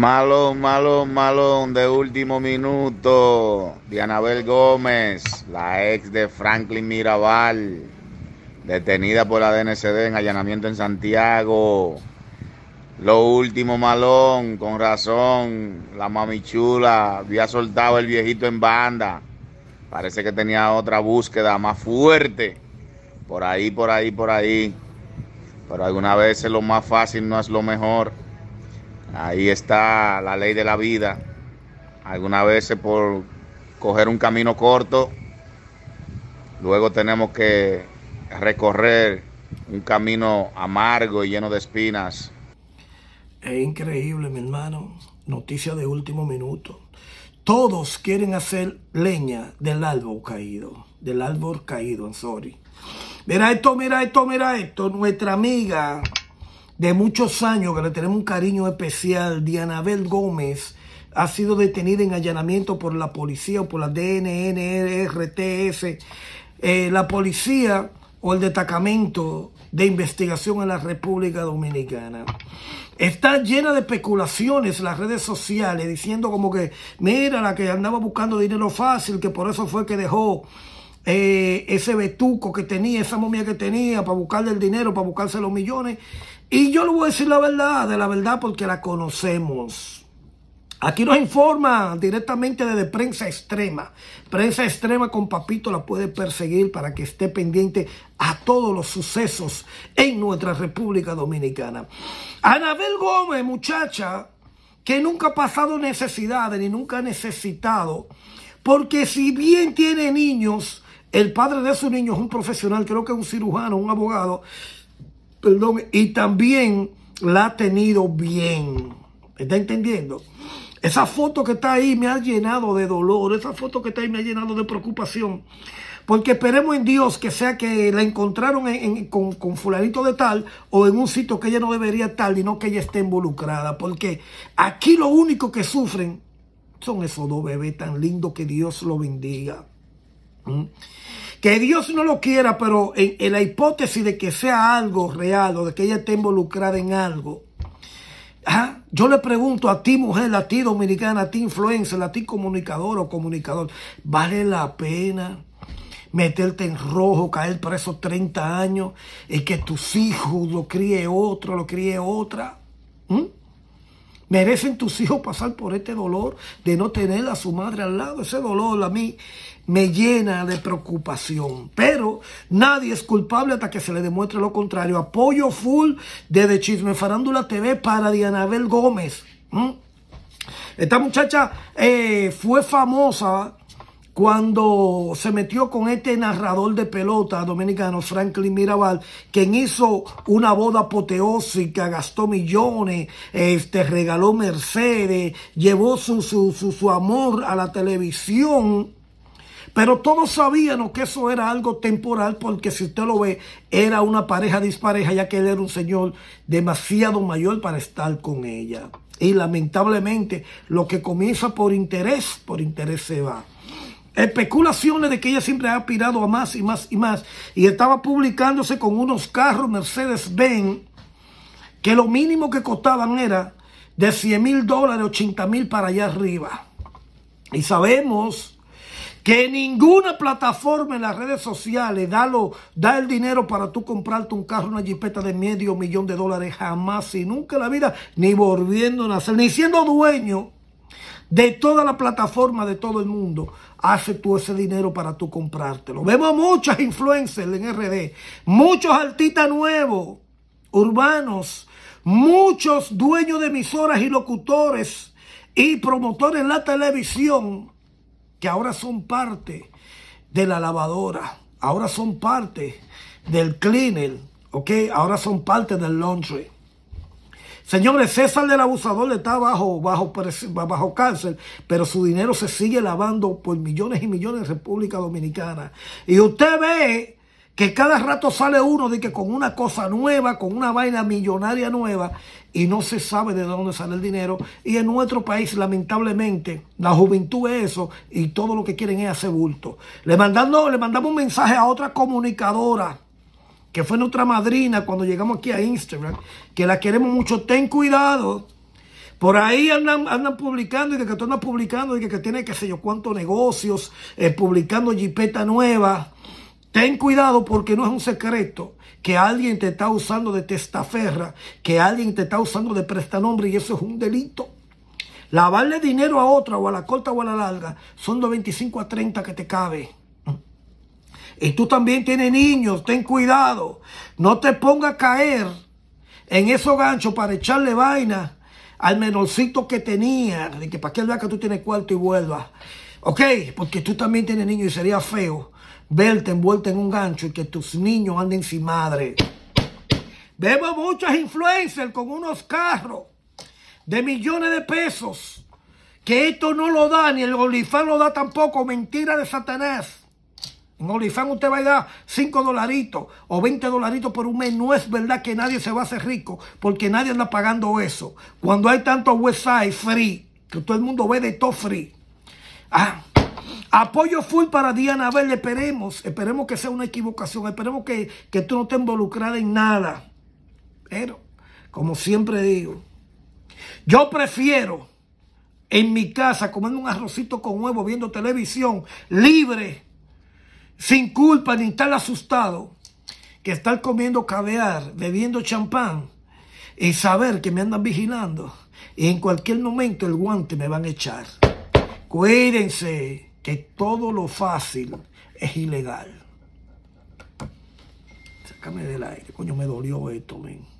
Malón, malón, malón, de último minuto. Dianabel Gómez, la ex de Franklin Mirabal, detenida por la DNCD en allanamiento en Santiago. Lo último malón, con razón, la mamichula había soltado el viejito en banda. Parece que tenía otra búsqueda más fuerte. Por ahí, por ahí, por ahí. Pero alguna vez lo más fácil no es lo mejor. Ahí está la ley de la vida. Algunas veces por coger un camino corto, luego tenemos que recorrer un camino amargo y lleno de espinas. Es increíble, mi hermano. Noticia de último minuto. Todos quieren hacer leña del árbol caído, del árbol caído en sorry. Mira esto, mira esto, mira esto. Nuestra amiga de muchos años, que le tenemos un cariño especial, Dianabel Gómez, ha sido detenida en allanamiento por la policía o por la DNNRTS. Eh, la policía o el destacamento de investigación en la República Dominicana. Está llena de especulaciones las redes sociales diciendo como que, mira, la que andaba buscando dinero fácil, que por eso fue que dejó eh, ese betuco que tenía, esa momia que tenía, para buscarle el dinero, para buscarse los millones. Y yo le voy a decir la verdad, de la verdad, porque la conocemos. Aquí nos informa directamente desde Prensa Extrema. Prensa Extrema con Papito la puede perseguir para que esté pendiente a todos los sucesos en nuestra República Dominicana. Anabel Gómez, muchacha, que nunca ha pasado necesidades ni nunca ha necesitado, porque si bien tiene niños, el padre de su niño es un profesional, creo que es un cirujano, un abogado, perdón, y también la ha tenido bien. ¿Está entendiendo? Esa foto que está ahí me ha llenado de dolor, esa foto que está ahí me ha llenado de preocupación. Porque esperemos en Dios que sea que la encontraron con, con, fulanito de tal o en un sitio que ella no debería estar, y no que ella esté involucrada. Porque aquí lo único que sufren son esos dos bebés tan lindos que Dios lo bendiga. Que Dios no lo quiera, pero en, la hipótesis de que sea algo real o de que ella esté involucrada en algo, ah, Yo le pregunto a ti, mujer, a dominicana, a ti influencer, a ti comunicador o comunicador, ¿vale la pena meterte en rojo, caer preso 30 años y que tus hijos lo críe otro, lo críe otra? ¿Merecen tus hijos pasar por este dolor de no tener a su madre al lado? Ese dolor a mí me llena de preocupación. Pero nadie es culpable hasta que se le demuestre lo contrario. Apoyo full desde Chisme Farándula TV para Dianabel Gómez. ¿Mm? Esta muchacha eh, fue famosa cuando se metió con este narrador de pelota dominicano, Franklin Mirabal, quien hizo una boda apoteósica, gastó millones, este, regaló Mercedes, llevó su, su amor a la televisión. Pero todos sabíamos que eso era algo temporal porque si usted lo ve, era una pareja dispareja ya que él era un señor demasiado mayor para estar con ella. Y lamentablemente lo que comienza por interés, por interés se va. Especulaciones de que ella siempre ha aspirado a más y más y más. Y estaba publicándose con unos carros Mercedes-Benz que lo mínimo que costaban era de 100 mil dólares, 80 mil para allá arriba. Y sabemos que ninguna plataforma en las redes sociales da, da el dinero para tú comprarte un carro, una jipeta de medio millón de dólares jamás y nunca en la vida, ni volviendo a nacer, ni siendo dueño de toda la plataforma de todo el mundo, hace tú ese dinero para tú comprártelo. Vemos muchas influencers en RD, muchos artistas nuevos, urbanos, muchos dueños de emisoras y locutores y promotores en la televisión que ahora son parte de la lavadora, ahora son parte del cleaner, ¿ok? Ahora son parte del laundry. Señores, César del abusador está bajo, bajo, bajo cárcel, pero su dinero se sigue lavando por millones y millones en República Dominicana. Y usted ve que cada rato sale uno de que con una cosa nueva, con una vaina millonaria nueva, y no se sabe de dónde sale el dinero. Y en nuestro país, lamentablemente, la juventud es eso, y todo lo que quieren es hacer bulto. Le, mandando, le mandamos un mensaje a otra comunicadora que fue nuestra madrina cuando llegamos aquí a Instagram, que la queremos mucho, ten cuidado. Por ahí andan, andan publicando y que tú andas publicando y que, tiene que sé yo cuántos negocios, eh, publicando jipeta nueva. Ten cuidado porque no es un secreto que alguien te está usando de testaferra, que alguien te está usando de prestanombre y eso es un delito. Lavarle dinero a otra o a la corta o a la larga son los 25 a 30 que te cabe. Y tú también tienes niños, ten cuidado. No te pongas a caer en esos ganchos para echarle vaina al menorcito que tenía. De que para que él vea que tú tienes cuarto y vuelvas. ¿Ok? Porque tú también tienes niños y sería feo verte envuelta en un gancho y que tus niños anden sin madre. Vemos muchas influencers con unos carros de millones de pesos. Que esto no lo da, ni el olifán lo da tampoco. Mentira de Satanás. En OnlyFans usted va a dar 5 dolaritos o 20 dolaritos por un mes. No es verdad que nadie se va a hacer rico porque nadie anda pagando eso. Cuando hay tantos websites free, que todo el mundo ve de todo free. Ah, apoyo full para Diana bell. esperemos, esperemos que sea una equivocación, esperemos que, tú no te involucrada en nada. Pero, como siempre digo, yo prefiero en mi casa comiendo un arrocito con huevo viendo televisión libre sin culpa ni estar asustado que estar comiendo cavear, bebiendo champán y saber que me andan vigilando y en cualquier momento el guante me van a echar. Cuídense que todo lo fácil es ilegal. Sácame del aire, coño, me dolió esto, ven.